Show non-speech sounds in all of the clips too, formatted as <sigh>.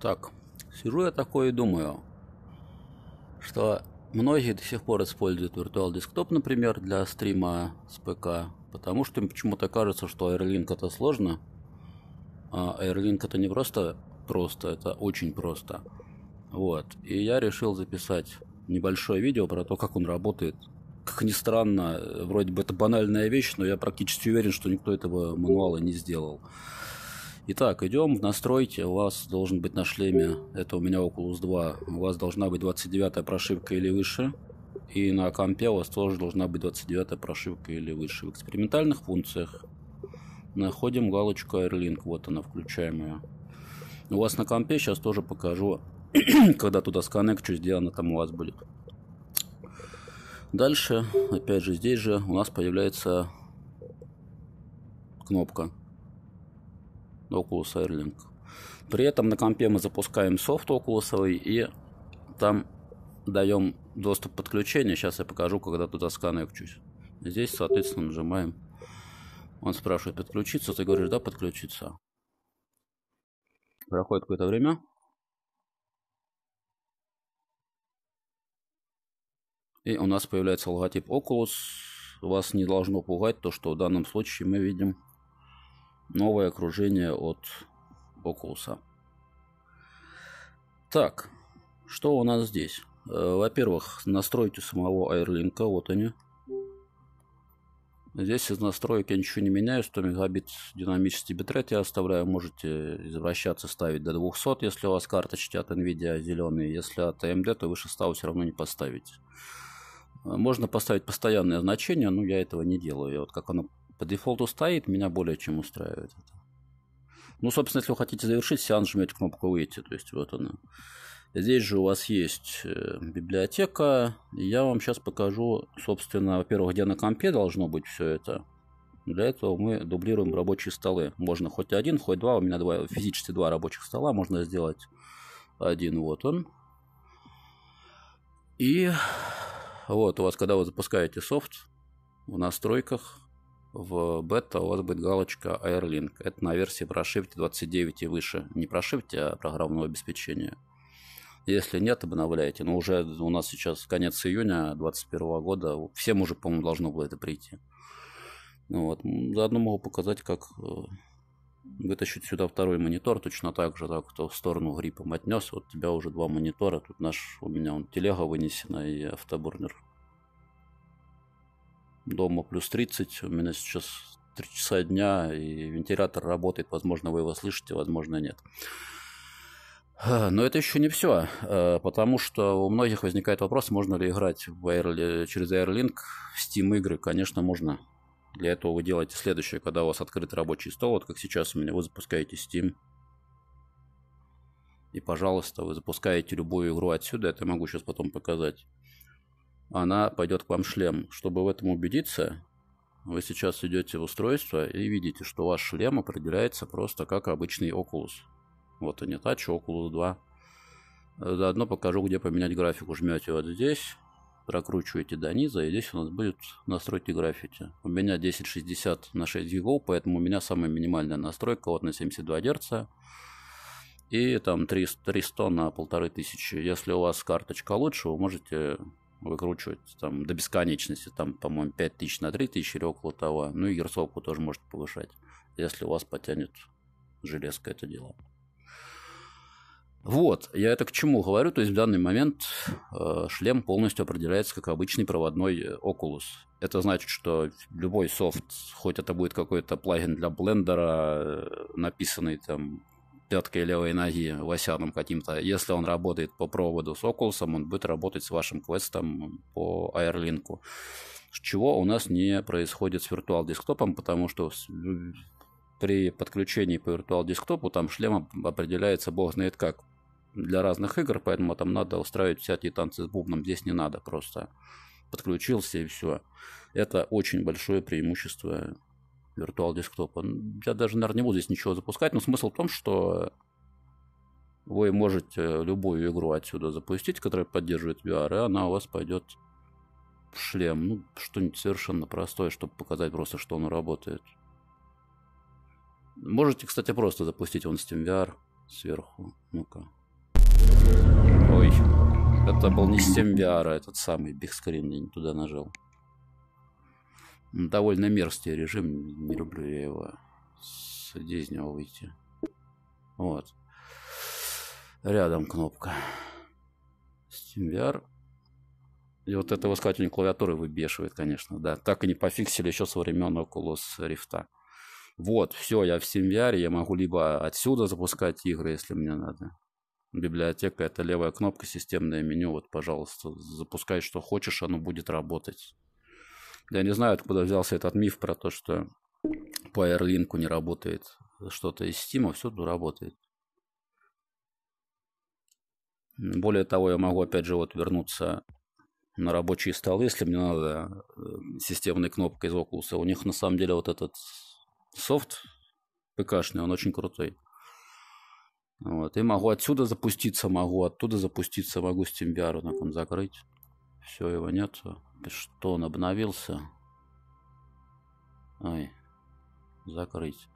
Так, сижу я такой и думаю, что многие до сих пор используют Virtual Desktop, например, для стрима с ПК, потому что им почему-то кажется, что Airlink это сложно, а Airlink это не просто просто, это очень просто. Вот, и я решил записать небольшое видео про то, как он работает. Как ни странно, вроде бы это банальная вещь, но я практически уверен, что никто этого мануала не сделал. Итак, идем в настройки. У вас должен быть на шлеме, это у меня Oculus 2, у вас должна быть 29 прошивка или выше. И на компе у вас тоже должна быть 29 прошивка или выше. В экспериментальных функциях находим галочку AirLink. Вот она, включаем ее. У вас на компе сейчас тоже покажу, <clears throat> когда туда сканек сконнекчу, сделано там у вас будет. Дальше, опять же, здесь же у нас появляется кнопка Oculus Airlink. При этом на компе мы запускаем софт Oculus и там даем доступ подключения. Сейчас я покажу, когда туда сконнекчусь. Здесь, соответственно, нажимаем. Он спрашивает, подключиться. Ты говоришь, да, подключиться. Проходит какое-то время. И у нас появляется логотип Oculus. Вас не должно пугать то, что в данном случае мы видим новое окружение от Окулса. Так, что у нас здесь? Э, во-первых, настройки самого Airlink, вот они. Здесь из настроек я ничего не меняю, 100 мегабит динамический битрейт я оставляю, можете извращаться, ставить до 200, если у вас карточки от NVIDIA зеленые, если от AMD, то выше 100 все равно не поставить. Э, можно поставить постоянное значение, но я этого не делаю. Я вот как оно по дефолту стоит, меня более чем устраивает это. Ну, собственно, если вы хотите завершить сеанс, жмете кнопку «Выйти». То есть, вот она. Здесь же у вас есть э, библиотека. Я вам сейчас покажу, собственно, во-первых, где на компе должно быть все это. Для этого мы дублируем рабочие столы. Можно хоть один, хоть два. У меня два, физически два рабочих стола. Можно сделать один. Вот он. И вот у вас, когда вы запускаете софт в настройках, в бета у вас будет галочка AirLink. Это на версии прошивки 29 и выше. Не прошивки, а программного обеспечения. Если нет, обновляйте. Но уже у нас сейчас конец июня 2021 года. Всем уже, по-моему, должно было это прийти. Ну вот. Заодно могу показать, как э, вытащить сюда второй монитор. Точно так же, так, кто в сторону гриппом отнес. Вот у тебя уже два монитора. Тут наш, у меня он телега вынесена и автобурнер дома плюс 30, у меня сейчас 3 часа дня, и вентилятор работает, возможно, вы его слышите, возможно, нет. Но это еще не все, э, потому что у многих возникает вопрос, можно ли играть в Air, через AirLink в Steam игры. Конечно, можно. Для этого вы делаете следующее, когда у вас открыт рабочий стол, вот как сейчас у меня, вы запускаете Steam. И, пожалуйста, вы запускаете любую игру отсюда, это могу сейчас потом показать она пойдет к вам шлем. Чтобы в этом убедиться, вы сейчас идете в устройство и видите, что ваш шлем определяется просто как обычный Oculus. Вот они, тач Oculus 2. Заодно покажу, где поменять графику. Жмете вот здесь, прокручиваете до низа, и здесь у нас будет настройки графики. У меня 1060 на 6 гигов, поэтому у меня самая минимальная настройка вот на 72 Гц. И там 300 на 1500. Если у вас карточка лучше, вы можете выкручивать там до бесконечности, там, по-моему, тысяч на 3000 или около того. Ну и герцовку тоже может повышать, если у вас потянет железка это дело. Вот, я это к чему говорю, то есть в данный момент э, шлем полностью определяется как обычный проводной э, Oculus. Это значит, что любой софт, хоть это будет какой-то плагин для блендера, э, написанный там пяткой левой ноги лосяном каким-то. Если он работает по проводу с Oculus, он будет работать с вашим квестом по Airlink. Чего у нас не происходит с Virtual Desktop, потому что при подключении по Virtual Desktop там шлем определяется бог знает как для разных игр, поэтому там надо устраивать всякие танцы с бубном. Здесь не надо просто. Подключился и все. Это очень большое преимущество виртуал Desktop. Я даже, наверное, не буду здесь ничего запускать, но смысл в том, что вы можете любую игру отсюда запустить, которая поддерживает VR, и она у вас пойдет в шлем. Ну, что-нибудь совершенно простое, чтобы показать просто, что он работает. Можете, кстати, просто запустить он Steam VR сверху. Ну-ка. Ой, это был не Steam VR, а этот самый бигскрин, я не туда нажал довольно мерзкий режим, не люблю я его. Сиди из него выйти. Вот. Рядом кнопка. SteamVR. И вот это выскакивание клавиатуры выбешивает, конечно, да. Так и не пофиксили еще со времен Oculus Rift. Вот, все, я в SteamVR, я могу либо отсюда запускать игры, если мне надо. Библиотека, это левая кнопка, системное меню, вот, пожалуйста, запускай, что хочешь, оно будет работать. Я не знаю, откуда взялся этот миф про то, что по AirLink не работает что-то из Steam, а все тут работает. Более того, я могу опять же вот вернуться на рабочие столы, если мне надо э, системной кнопкой из Oculus. У них на самом деле вот этот софт ПКшный, он очень крутой. Вот. И могу отсюда запуститься, могу оттуда запуститься, могу SteamVR на закрыть. Все, его нет что он обновился. Ой, закрыть.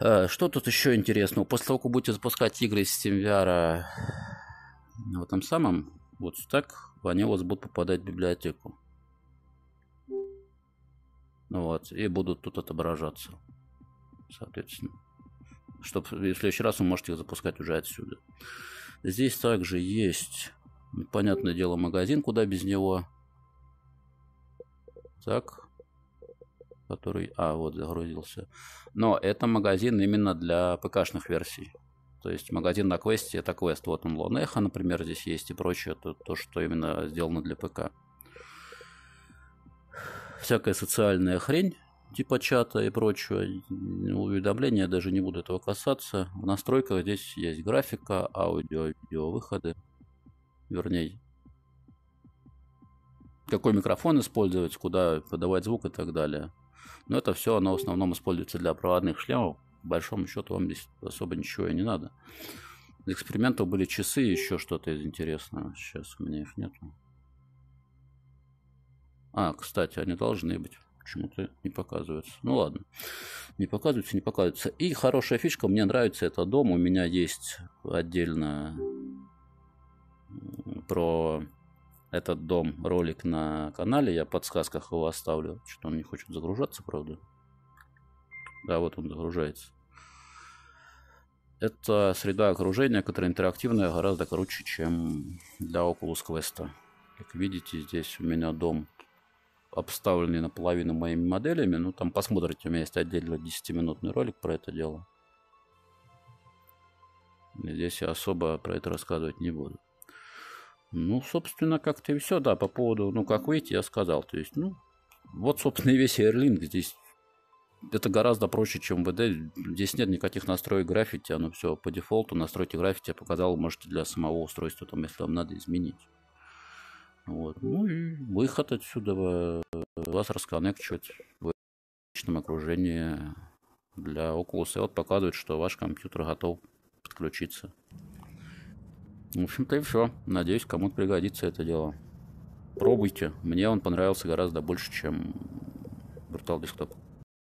А, что тут еще интересного? После того, как будете запускать игры из SteamVR в этом самом, вот так, они у вас будут попадать в библиотеку. Вот, и будут тут отображаться, соответственно. Чтобы в следующий раз вы можете их запускать уже отсюда. Здесь также есть Понятное дело, магазин, куда без него. Так. Который... А, вот, загрузился. Но это магазин именно для ПК-шных версий. То есть магазин на квесте это квест. Вот он Лонеха, например, здесь есть и прочее. Это то, что именно сделано для ПК. Всякая социальная хрень типа чата и прочего, уведомления, даже не буду этого касаться. В настройках здесь есть графика, аудио, видео выходы вернее, какой микрофон использовать, куда подавать звук и так далее. Но это все, оно в основном используется для проводных шлемов. По большому счету вам здесь особо ничего и не надо. Для экспериментов были часы и еще что-то из интересного. Сейчас у меня их нет. А, кстати, они должны быть. Почему-то не показываются. Ну ладно. Не показываются, не показываются. И хорошая фишка, мне нравится этот дом. У меня есть отдельная про этот дом ролик на канале. Я в подсказках его оставлю. Что-то он не хочет загружаться, правда. Да, вот он загружается. Это среда окружения, которая интерактивная, гораздо круче, чем для Oculus Quest. Как видите, здесь у меня дом обставленный наполовину моими моделями. Ну, там посмотрите, у меня есть отдельно 10-минутный ролик про это дело. Здесь я особо про это рассказывать не буду. Ну, собственно, как-то и все, да, по поводу, ну, как выйти, я сказал. То есть, ну, вот, собственно, и весь Airlink здесь. Это гораздо проще, чем ВД, Здесь нет никаких настроек граффити, оно все по дефолту. Настройки граффити я показал, можете для самого устройства, там, если вам надо изменить. Вот. Ну и выход отсюда э, вас расконнекчивать в личном окружении для Oculus. И вот показывает, что ваш компьютер готов подключиться. В общем-то и все. Надеюсь, кому-то пригодится это дело. Пробуйте. Мне он понравился гораздо больше, чем Brutal Desktop.